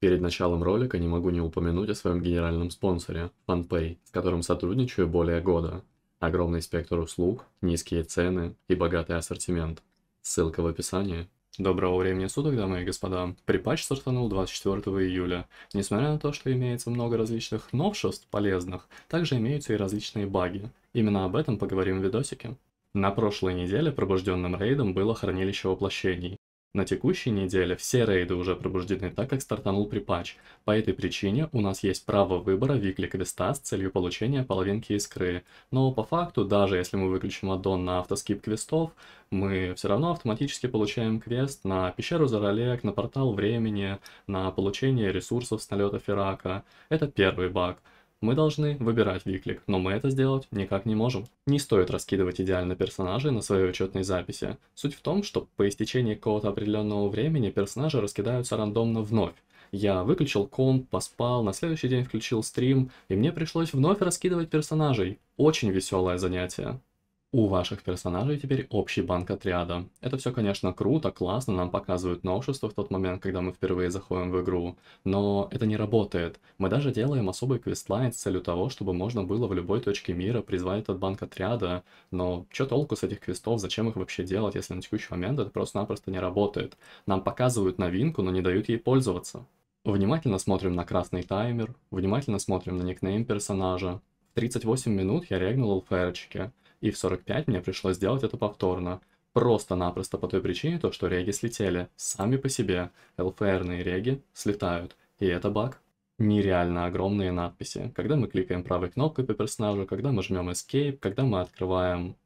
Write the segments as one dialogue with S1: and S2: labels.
S1: Перед началом ролика не могу не упомянуть о своем генеральном спонсоре FunPay, с которым сотрудничаю более года. Огромный спектр услуг, низкие цены и богатый ассортимент. Ссылка в описании. Доброго времени суток, дамы и господа. Припач стартанул 24 июля. Несмотря на то, что имеется много различных новшеств полезных, также имеются и различные баги. Именно об этом поговорим в видосике. На прошлой неделе пробужденным рейдом было хранилище воплощений, на текущей неделе все рейды уже пробуждены так, как стартанул припач. По этой причине у нас есть право выбора викли квеста с целью получения половинки искры. Но по факту, даже если мы выключим аддон на автоскип квестов, мы все равно автоматически получаем квест на пещеру Заролек, на портал времени, на получение ресурсов с налета Ферака. Это первый баг. Мы должны выбирать виклик, но мы это сделать никак не можем. Не стоит раскидывать идеально персонажей на своей учетной записи. Суть в том, что по истечении какого-то определенного времени персонажи раскидаются рандомно вновь. Я выключил комп, поспал, на следующий день включил стрим, и мне пришлось вновь раскидывать персонажей. Очень веселое занятие. У ваших персонажей теперь общий банк отряда. Это все, конечно, круто, классно, нам показывают новшество в тот момент, когда мы впервые заходим в игру, но это не работает. Мы даже делаем особый квестлайн с целью того, чтобы можно было в любой точке мира призвать этот банк отряда, но что толку с этих квестов, зачем их вообще делать, если на текущий момент это просто-напросто не работает. Нам показывают новинку, но не дают ей пользоваться. Внимательно смотрим на красный таймер, внимательно смотрим на никнейм персонажа. В 38 минут я регнул фаерчики и в 45 мне пришлось сделать это повторно. Просто-напросто по той причине, то, что реги слетели. Сами по себе. ЛФРные реги слетают. И это баг. Нереально огромные надписи. Когда мы кликаем правой кнопкой по персонажу, когда мы жмем Escape, когда мы открываем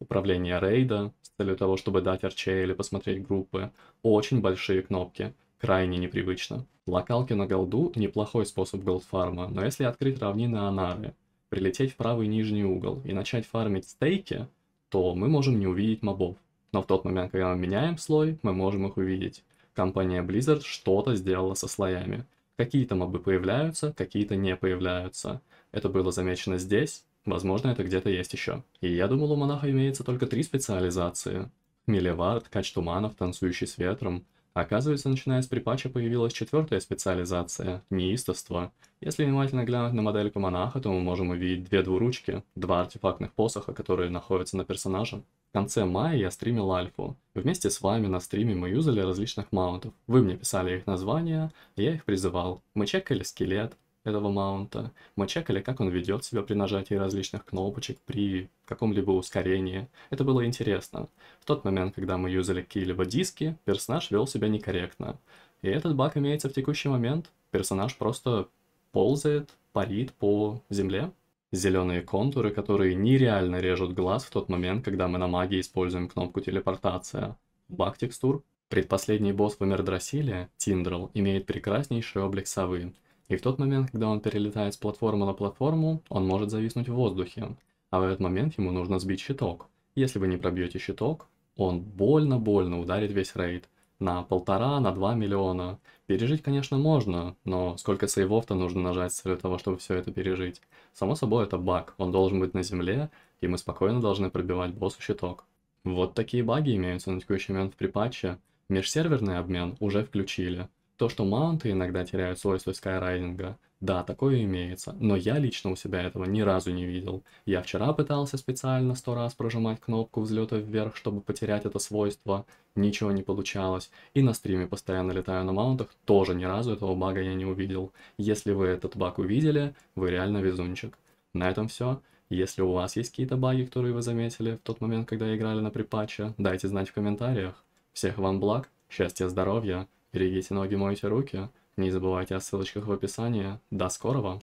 S1: управление рейда с целью того, чтобы дать Арче или посмотреть группы. Очень большие кнопки. Крайне непривычно. Локалки на голду – неплохой способ голдфарма, но если открыть равнины Анары – прилететь в правый нижний угол и начать фармить стейки, то мы можем не увидеть мобов. Но в тот момент, когда мы меняем слой, мы можем их увидеть. Компания Blizzard что-то сделала со слоями. Какие-то мобы появляются, какие-то не появляются. Это было замечено здесь, возможно, это где-то есть еще. И я думал, у монаха имеется только три специализации. Хмелевард, Кач Туманов, Танцующий с ветром — Оказывается, начиная с припача появилась четвертая специализация – неистовство. Если внимательно глянуть на модельку монаха, то мы можем увидеть две двуручки, два артефактных посоха, которые находятся на персонаже. В конце мая я стримил Альфу. Вместе с вами на стриме мы юзали различных маунтов. Вы мне писали их названия, я их призывал. Мы чекали скелет, этого маунта, мы чекали, как он ведет себя при нажатии различных кнопочек, при каком-либо ускорении. Это было интересно. В тот момент, когда мы юзали какие-либо диски, персонаж вел себя некорректно. И этот баг имеется в текущий момент. Персонаж просто ползает, парит по земле. Зеленые контуры, которые нереально режут глаз в тот момент, когда мы на магии используем кнопку телепортация. Баг текстур. Предпоследний босс в Мердрасиле, Тиндрал, имеет прекраснейший облик совы. И в тот момент, когда он перелетает с платформы на платформу, он может зависнуть в воздухе. А в этот момент ему нужно сбить щиток. Если вы не пробьете щиток, он больно-больно ударит весь рейд. На полтора, на два миллиона. Пережить, конечно, можно, но сколько сейвов-то нужно нажать для того, чтобы все это пережить? Само собой, это баг. Он должен быть на земле, и мы спокойно должны пробивать боссу щиток. Вот такие баги имеются на текущий момент в припатче. Межсерверный обмен уже включили. То, что маунты иногда теряют свойство скайрайдинга, да, такое имеется, но я лично у себя этого ни разу не видел. Я вчера пытался специально сто раз прожимать кнопку взлета вверх, чтобы потерять это свойство, ничего не получалось. И на стриме постоянно летаю на маунтах, тоже ни разу этого бага я не увидел. Если вы этот баг увидели, вы реально везунчик. На этом все. Если у вас есть какие-то баги, которые вы заметили в тот момент, когда играли на припатче, дайте знать в комментариях. Всех вам благ, счастья, здоровья. Берегите ноги, мойте руки. Не забывайте о ссылочках в описании. До скорого!